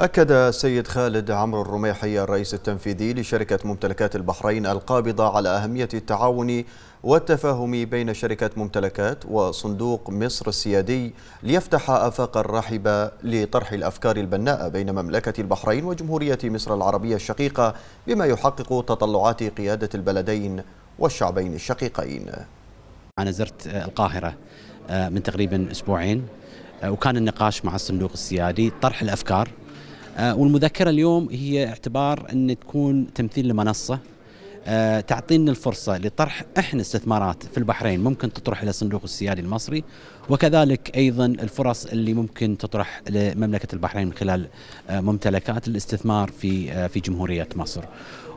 أكد السيد خالد عمرو الرميحي الرئيس التنفيذي لشركة ممتلكات البحرين القابضة على أهمية التعاون والتفاهم بين شركة ممتلكات وصندوق مصر السيادي ليفتح آفاقا رحبة لطرح الأفكار البناءة بين مملكة البحرين وجمهورية مصر العربية الشقيقة بما يحقق تطلعات قيادة البلدين والشعبين الشقيقين أنا زرت القاهرة آه، من تقريبا أسبوعين آه، وكان النقاش مع الصندوق السيادي طرح الأفكار آه، والمذكره اليوم هي اعتبار ان تكون تمثيل لمنصه آه، تعطينا الفرصه لطرح احنا استثمارات في البحرين ممكن تطرح الى الصندوق السيادي المصري وكذلك ايضا الفرص اللي ممكن تطرح لمملكه البحرين من خلال آه، ممتلكات الاستثمار في في جمهوريه مصر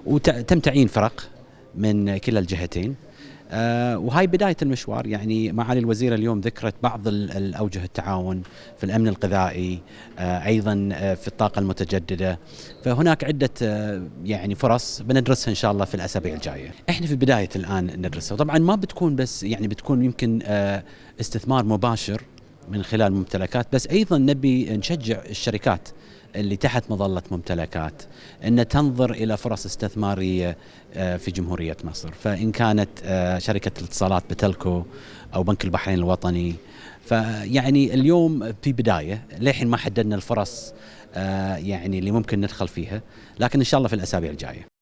وتم تعيين فرق من كلا الجهتين آه، وهاي بداية المشوار يعني معالي الوزيرة اليوم ذكرت بعض الأوجه التعاون في الأمن الغذائي آه، أيضا آه، في الطاقة المتجددة فهناك عدة يعني فرص بندرسها إن شاء الله في الأسابيع الجاية إحنا في بداية الآن ندرسها طبعا ما بتكون بس يعني بتكون يمكن استثمار مباشر من خلال ممتلكات بس ايضا نبي نشجع الشركات اللي تحت مظله ممتلكات ان تنظر الى فرص استثماريه آه، في جمهوريه مصر فان كانت آه، شركه الاتصالات بتلكو او بنك البحرين الوطني فيعني اليوم في بدايه للحين ما حددنا الفرص آه، يعني اللي ممكن ندخل فيها لكن ان شاء الله في الاسابيع الجايه